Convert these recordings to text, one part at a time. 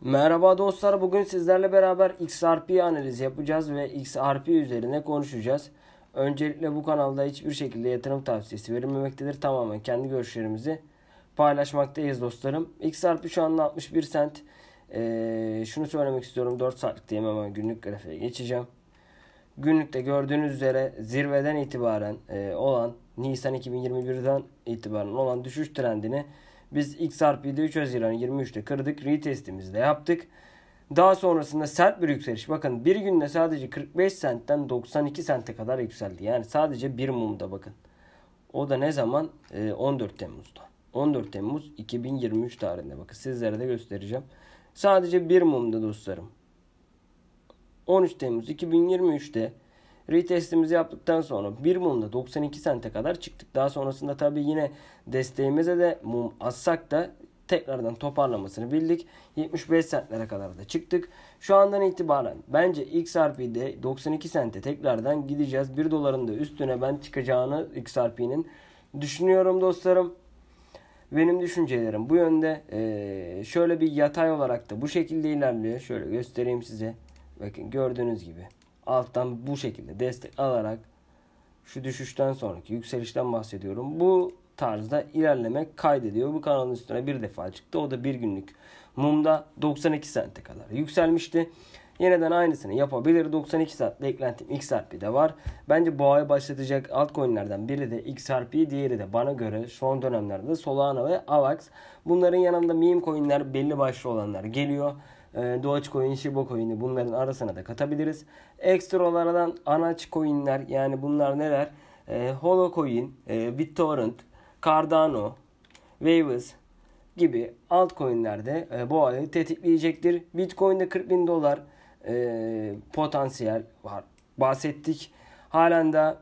Merhaba dostlar. Bugün sizlerle beraber XRP analizi yapacağız ve XRP üzerine konuşacağız. Öncelikle bu kanalda hiçbir şekilde yatırım tavsiyesi verilmemektedir. Tamamen kendi görüşlerimizi paylaşmaktayız dostlarım. XRP şu anda 61 sent. Ee, şunu söylemek istiyorum. 4 diyeyim ama günlük grafiğe geçeceğim. Günlükte gördüğünüz üzere zirveden itibaren e, olan Nisan 2021'den itibaren olan düşüş trendini biz x çarpı 3 Haziran 23'te kırdık. Retestimizi de yaptık. Daha sonrasında sert bir yükseliş. Bakın bir günde sadece 45 centten 92 sente kadar yükseldi. Yani sadece bir mumda bakın. O da ne zaman? E, ee, 14 Temmuz'da. 14 Temmuz 2023 tarihinde. Bakın sizlere de göstereceğim. Sadece bir mumda dostlarım. 13 Temmuz 2023'te Retestimizi yaptıktan sonra bir mumda 92 sente kadar çıktık. Daha sonrasında tabii yine desteğimize de mum assak da tekrardan toparlamasını bildik. 75 sentlere kadar da çıktık. Şu andan itibaren bence XRP'de 92 sente tekrardan gideceğiz. 1 doların da üstüne ben çıkacağını XRP'nin düşünüyorum dostlarım. Benim düşüncelerim bu yönde. Ee, şöyle bir yatay olarak da bu şekilde ilerliyor. Şöyle göstereyim size. Bakın gördüğünüz gibi alttan bu şekilde destek alarak şu düşüşten sonraki yükselişten bahsediyorum. Bu tarzda ilerleme kaydediyor. Bu kanalın üstüne bir defa çıktı. O da bir günlük mumda 92 sente kadar yükselmişti. Yeniden aynısını yapabilir. 92 saat saatte eklentim XRP'de var. Bence bu boğaya başlatacak altcoin'lerden biri de XRP, diğeri de bana göre son dönemlerde Solana ve AVAX. Bunların yanında meme coin'ler belli başlı olanlar geliyor. Ee, Dogecoin, Shiba Coin'i bunların arasına da katabiliriz. Ekstra anaç coin'ler yani bunlar neler? E, Holocoin, e, BitTorrent, Cardano, Waves gibi altcoin'ler de e, bu olayı tetikleyecektir. Bitcoin'de 40 bin dolar e, potansiyel var. Bahsettik. Halen de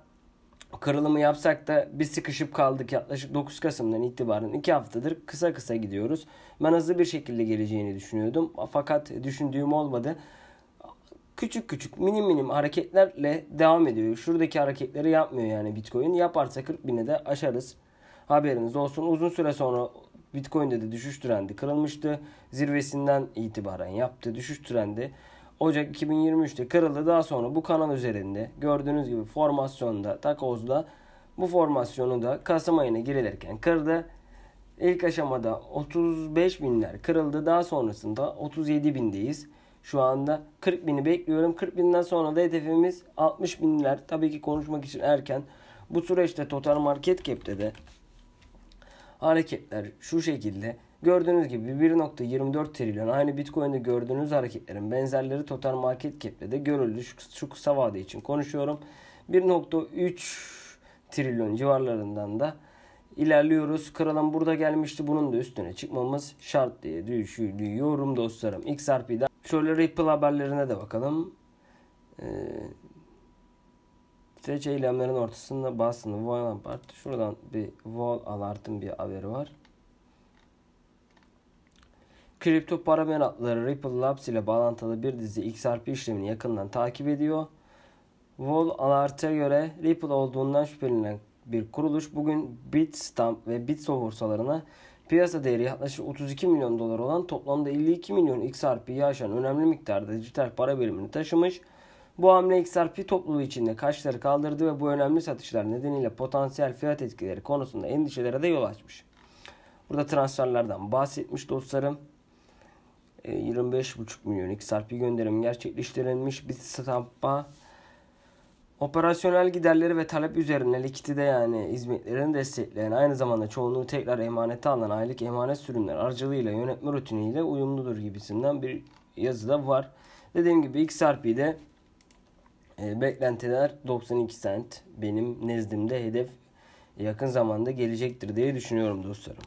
kırılımı yapsak da bir sıkışıp kaldık yaklaşık 9 Kasım'dan itibaren 2 haftadır kısa kısa gidiyoruz. Ben hızlı bir şekilde geleceğini düşünüyordum fakat düşündüğüm olmadı. Küçük küçük minim minim hareketlerle devam ediyor. Şuradaki hareketleri yapmıyor yani Bitcoin. Yaparsa 40 bine de aşarız. Haberiniz olsun. Uzun süre sonra Bitcoin'de de düşüş trendi kırılmıştı. Zirvesinden itibaren yaptı düşüş trendi. Ocak 2023'te kırıldı. Daha sonra bu kanal üzerinde gördüğünüz gibi formasyonda takozda bu formasyonu da Kasım ayına girilirken kırdı. İlk aşamada 35 binler kırıldı. Daha sonrasında 37 bindeyiz. Şu anda 40 bini bekliyorum. 40 binden sonra da hedefimiz 60 binler. Tabii ki konuşmak için erken. Bu süreçte total market cap'te de hareketler şu şekilde. Gördüğünüz gibi 1.24 trilyon aynı Bitcoin'de gördüğünüz hareketlerin benzerleri total market cap'te de görüldü. Şu, şu kısa vade için konuşuyorum. 1.3 trilyon civarlarından da ilerliyoruz. Kralım burada gelmişti. Bunun da üstüne çıkmamız şart diye düşünüyorum dostlarım. XRP'den şöyle Ripple haberlerine de bakalım. Ee, Streç eylemlerin ortasında basın wall apart. Şuradan bir wall alartın bir haberi var kripto para meraklıları Ripple Labs ile bağlantılı bir dizi XRP işlemini yakından takip ediyor. Wall Alert'e göre Ripple olduğundan şüphelenen bir kuruluş bugün Bitstamp ve Bitso borsalarına piyasa değeri yaklaşık 32 milyon dolar olan toplamda 52 milyon XRP'yi aşan önemli miktarda dijital para birimini taşımış. Bu hamle XRP topluluğu içinde kaçları kaldırdı ve bu önemli satışlar nedeniyle potansiyel fiyat etkileri konusunda endişelere de yol açmış. Burada transferlerden bahsetmiş dostlarım. 25,5 e, milyon XRP gönderim gerçekleştirilmiş. Bir stampa Operasyonel giderleri ve talep üzerine likitide yani hizmetlerini destekleyen aynı zamanda çoğunluğu tekrar emanete alan aylık emanet sürümler aracılığıyla yönetme rutiniyle uyumludur gibisinden bir yazıda var. Dediğim gibi XRP'de e, beklentiler 92 cent benim nezdimde hedef yakın zamanda gelecektir diye düşünüyorum dostlarım.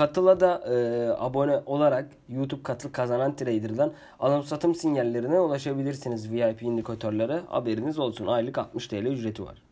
Katıl'a da e, abone olarak YouTube Katılı kazanan trader'dan alım satım sinyallerine ulaşabilirsiniz VIP indikatörlere. Haberiniz olsun. Aylık 60 TL ücreti var.